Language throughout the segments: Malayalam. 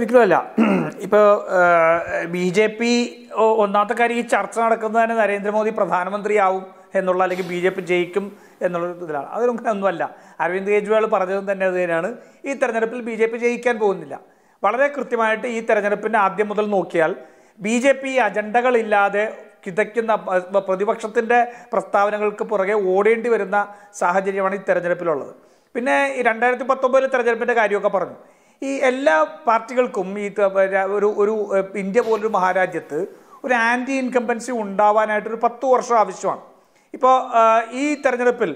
ഒരിക്കലുമല്ല ഇപ്പോൾ ബി ജെ പി ഒന്നാമത്തെ കാര്യം ഈ ചർച്ച നടക്കുന്നതിന് നരേന്ദ്രമോദി പ്രധാനമന്ത്രിയാവും എന്നുള്ള അല്ലെങ്കിൽ ബി ജെ പി ജയിക്കും എന്നുള്ള ഇതിലാണ് അതൊന്നും ഒന്നുമല്ല അരവിന്ദ് കെജ്രിവാൾ പറഞ്ഞതും തന്നെ അത് തന്നെയാണ് ഈ തെരഞ്ഞെടുപ്പിൽ ബി ജെ പി ജയിക്കാൻ പോകുന്നില്ല വളരെ കൃത്യമായിട്ട് ഈ തെരഞ്ഞെടുപ്പിൻ്റെ ആദ്യം മുതൽ നോക്കിയാൽ ബി ജെ പി അജണ്ടകളില്ലാതെ കിതയ്ക്കുന്ന പ്രതിപക്ഷത്തിൻ്റെ പ്രസ്താവനകൾക്ക് പുറകെ ഓടേണ്ടി വരുന്ന സാഹചര്യമാണ് ഈ തെരഞ്ഞെടുപ്പിലുള്ളത് പിന്നെ ഈ രണ്ടായിരത്തി പത്തൊമ്പതിലെ തെരഞ്ഞെടുപ്പിൻ്റെ കാര്യമൊക്കെ പറഞ്ഞു ഈ എല്ലാ പാർട്ടികൾക്കും ഈ ഒരു ഒരു ഇന്ത്യ പോലൊരു മഹാരാജ്യത്ത് ഒരു ആൻറ്റി ഇൻകംബൻസി ഉണ്ടാവാനായിട്ടൊരു പത്ത് വർഷം ആവശ്യമാണ് ഇപ്പോൾ ഈ തെരഞ്ഞെടുപ്പിൽ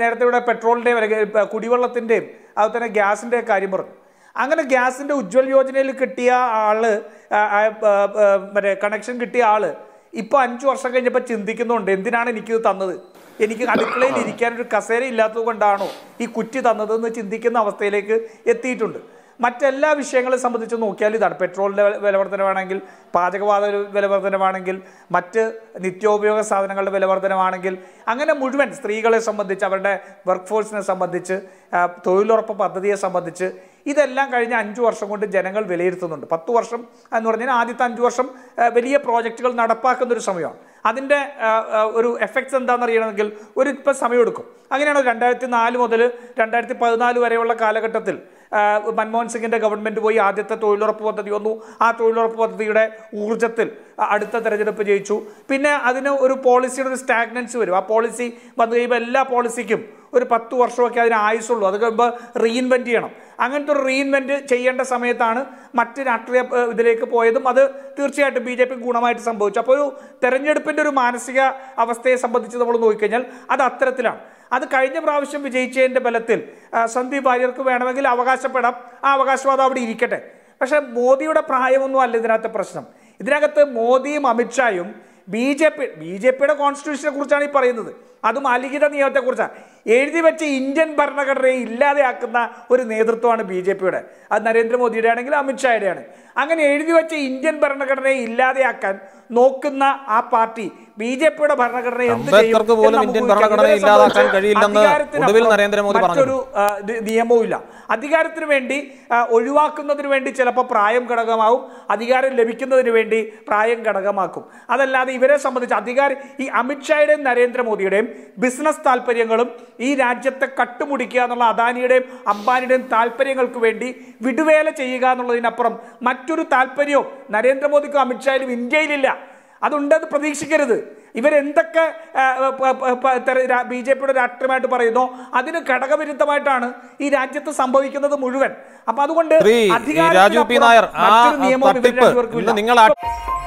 നേരത്തെ ഇവിടെ പെട്രോളിൻ്റെയും അല്ലെങ്കിൽ കുടിവെള്ളത്തിൻ്റെയും അതുപോലെ തന്നെ ഗ്യാസിൻ്റെ കാര്യം പറഞ്ഞു അങ്ങനെ ഗ്യാസിൻ്റെ ഉജ്ജ്വൽ യോജനയിൽ കിട്ടിയ ആള് മറ്റേ കണക്ഷൻ കിട്ടിയ ആള് ഇപ്പോൾ അഞ്ച് വർഷം കഴിഞ്ഞപ്പോൾ ചിന്തിക്കുന്നുണ്ട് എന്തിനാണ് എനിക്കിത് തന്നത് എനിക്ക് അടുക്കളയിൽ ഇരിക്കാൻ ഒരു കസേര ഇല്ലാത്തത് കൊണ്ടാണോ ഈ കുറ്റി തന്നതെന്ന് ചിന്തിക്കുന്ന അവസ്ഥയിലേക്ക് എത്തിയിട്ടുണ്ട് മറ്റെല്ലാ വിഷയങ്ങളെ സംബന്ധിച്ച് നോക്കിയാൽ ഇതാണ് പെട്രോളിൻ്റെ വിലവർധനമാണെങ്കിൽ പാചകവാത വിലവർധനമാണെങ്കിൽ മറ്റ് നിത്യോപയോഗ സാധനങ്ങളുടെ വിലവർധനമാണെങ്കിൽ അങ്ങനെ മുഴുവൻ സ്ത്രീകളെ സംബന്ധിച്ച് അവരുടെ വർക്ക് ഫോഴ്സിനെ സംബന്ധിച്ച് തൊഴിലുറപ്പ് പദ്ധതിയെ സംബന്ധിച്ച് ഇതെല്ലാം കഴിഞ്ഞ അഞ്ച് വർഷം കൊണ്ട് ജനങ്ങൾ വിലയിരുത്തുന്നുണ്ട് പത്ത് വർഷം എന്ന് പറഞ്ഞാൽ ആദ്യത്തെ അഞ്ച് വർഷം വലിയ പ്രോജക്റ്റുകൾ നടപ്പാക്കുന്ന ഒരു സമയമാണ് അതിൻ്റെ ഒരു എഫക്ട്സ് എന്താണെന്ന് അറിയണമെങ്കിൽ ഒരു ഇപ്പം സമയമെടുക്കും അങ്ങനെയാണ് രണ്ടായിരത്തി നാല് മുതൽ രണ്ടായിരത്തി പതിനാല് വരെയുള്ള കാലഘട്ടത്തിൽ മൻമോഹൻ സിംഗിൻ്റെ ഗവൺമെൻറ് പോയി ആദ്യത്തെ തൊഴിലുറപ്പ് പദ്ധതി വന്നു ആ തൊഴിലുറപ്പ് പദ്ധതിയുടെ ഊർജ്ജത്തിൽ അടുത്ത തെരഞ്ഞെടുപ്പ് ജയിച്ചു പിന്നെ അതിന് ഒരു പോളിസിയുടെ ഒരു സ്റ്റാഗ്നൻസി വരും ആ പോളിസി വന്നു കഴിയുമ്പോൾ എല്ലാ പോളിസിക്കും ഒരു പത്ത് വർഷമൊക്കെ അതിന് ആയുസുള്ളൂ അത് കഴിയുമ്പോൾ റീഇൻവെൻറ്റ് ചെയ്യണം അങ്ങനത്തെ ഒരു റീഇൻവെൻറ്റ് ചെയ്യേണ്ട സമയത്താണ് മറ്റ് രാഷ്ട്രീയ ഇതിലേക്ക് പോയതും അത് തീർച്ചയായിട്ടും ബി ജെ പി ഗുണമായിട്ട് സംഭവിച്ചു അപ്പോൾ ഒരു തെരഞ്ഞെടുപ്പിൻ്റെ ഒരു മാനസിക അവസ്ഥയെ സംബന്ധിച്ച് നമ്മൾ നോക്കിക്കഴിഞ്ഞാൽ അത് അത്തരത്തിലാണ് അത് കഴിഞ്ഞ പ്രാവശ്യം വിജയിച്ചതിൻ്റെ ബലത്തിൽ സന്ദീപ് ഭാര്യർക്ക് വേണമെങ്കിൽ അവകാശപ്പെടാം ആ അവകാശവാദം അവിടെ ഇരിക്കട്ടെ പക്ഷേ മോദിയുടെ പ്രായമൊന്നും അല്ല ഇതിനകത്തെ പ്രശ്നം ഇതിനകത്ത് മോദിയും അമിത്ഷായും B J P B J പിയുടെ കോൺസ്റ്റിറ്റ്യൂഷനെ കുറിച്ചാണ് ഈ പറയുന്നത് അതും അലിഖിത നിയമത്തെക്കുറിച്ചാണ് എഴുതി വെച്ച ഇന്ത്യൻ ഭരണഘടനയെ ഇല്ലാതെയാക്കുന്ന ഒരു നേതൃത്വമാണ് ബി ജെ പിയുടെ അത് നരേന്ദ്രമോദിയുടെ ആണെങ്കിൽ ആണ് അങ്ങനെ എഴുതി വെച്ച ഇന്ത്യൻ ഭരണഘടനയെ ഇല്ലാതെയാക്കാൻ നോക്കുന്ന ആ പാർട്ടി ബി ജെ പിയുടെ ഭരണഘടന ഇന്ത്യൻ ഭരണഘടന കഴിയില്ലെന്ന് നരേന്ദ്രമോദി മറ്റൊരു നിയമവും ഇല്ല അധികാരത്തിന് വേണ്ടി ഒഴിവാക്കുന്നതിന് വേണ്ടി ചിലപ്പോൾ പ്രായം ഘടകമാവും അധികാരം ലഭിക്കുന്നതിന് വേണ്ടി പ്രായം ഘടകമാക്കും അതല്ലാതെ ഇവരെ സംബന്ധിച്ച് അധികാരം ഈ അമിത്ഷായുടെയും നരേന്ദ്രമോദിയുടെയും ബിസിനസ് താല്പര്യങ്ങളും ഈ രാജ്യത്തെ കട്ടുമുടിക്കുക എന്നുള്ള അദാനിയുടെയും അംബാനിയുടെയും താല്പര്യങ്ങൾക്ക് വേണ്ടി വിടുവേല ചെയ്യുക എന്നുള്ളതിനപ്പുറം മറ്റ് മറ്റൊരു താല്പര്യവും നരേന്ദ്രമോദിക്കും അമിത്ഷായാലും ഇന്ത്യയിലില്ല അതുണ്ടെന്ന് പ്രതീക്ഷിക്കരുത് ഇവരെന്തൊക്കെ ബി ജെ പിയുടെ രാഷ്ട്രീയമായിട്ട് പറയുന്നു അതിന് ഘടകവിരുദ്ധമായിട്ടാണ് ഈ രാജ്യത്ത് സംഭവിക്കുന്നത് മുഴുവൻ അപ്പൊ അതുകൊണ്ട് അധികാരം